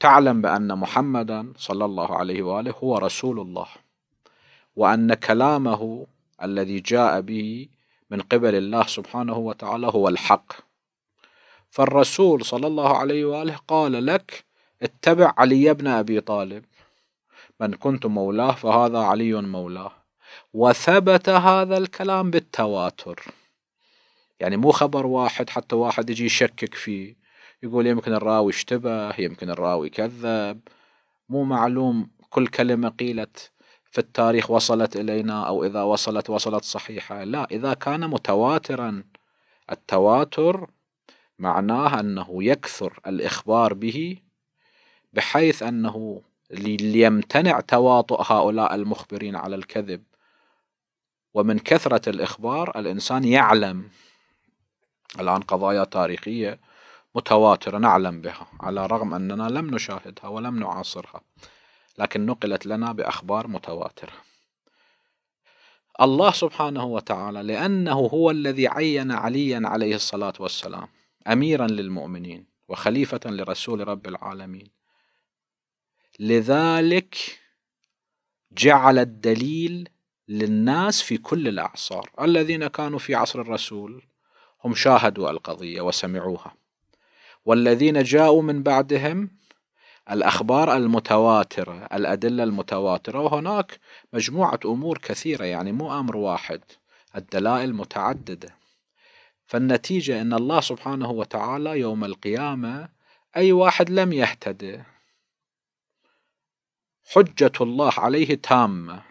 تعلم بأن محمدا صلى الله عليه وآله هو رسول الله وأن كلامه الذي جاء به من قبل الله سبحانه وتعالى هو الحق فالرسول صلى الله عليه وآله قال لك اتبع علي بن أبي طالب من كنت مولاه فهذا علي مولاه وثبت هذا الكلام بالتواتر يعني مو خبر واحد حتى واحد يجي يشكك فيه يقول يمكن الراوي اشتبه يمكن الراوي كذب مو معلوم كل كلمة قيلت في التاريخ وصلت إلينا أو إذا وصلت وصلت صحيحة لا إذا كان متواترا التواتر معناه أنه يكثر الإخبار به بحيث أنه ليمتنع تواطؤ هؤلاء المخبرين على الكذب ومن كثرة الإخبار الإنسان يعلم الآن قضايا تاريخية متواترة نعلم بها على رغم أننا لم نشاهدها ولم نعاصرها لكن نقلت لنا بأخبار متواترة الله سبحانه وتعالى لأنه هو الذي عين عليا عليه الصلاة والسلام أميرا للمؤمنين وخليفة لرسول رب العالمين لذلك جعل الدليل للناس في كل الأعصار الذين كانوا في عصر الرسول هم شاهدوا القضية وسمعوها والذين جاءوا من بعدهم الأخبار المتواترة الأدلة المتواترة وهناك مجموعة أمور كثيرة يعني مو أمر واحد الدلائل متعددة فالنتيجة أن الله سبحانه وتعالى يوم القيامة أي واحد لم يهتدي حجة الله عليه تامة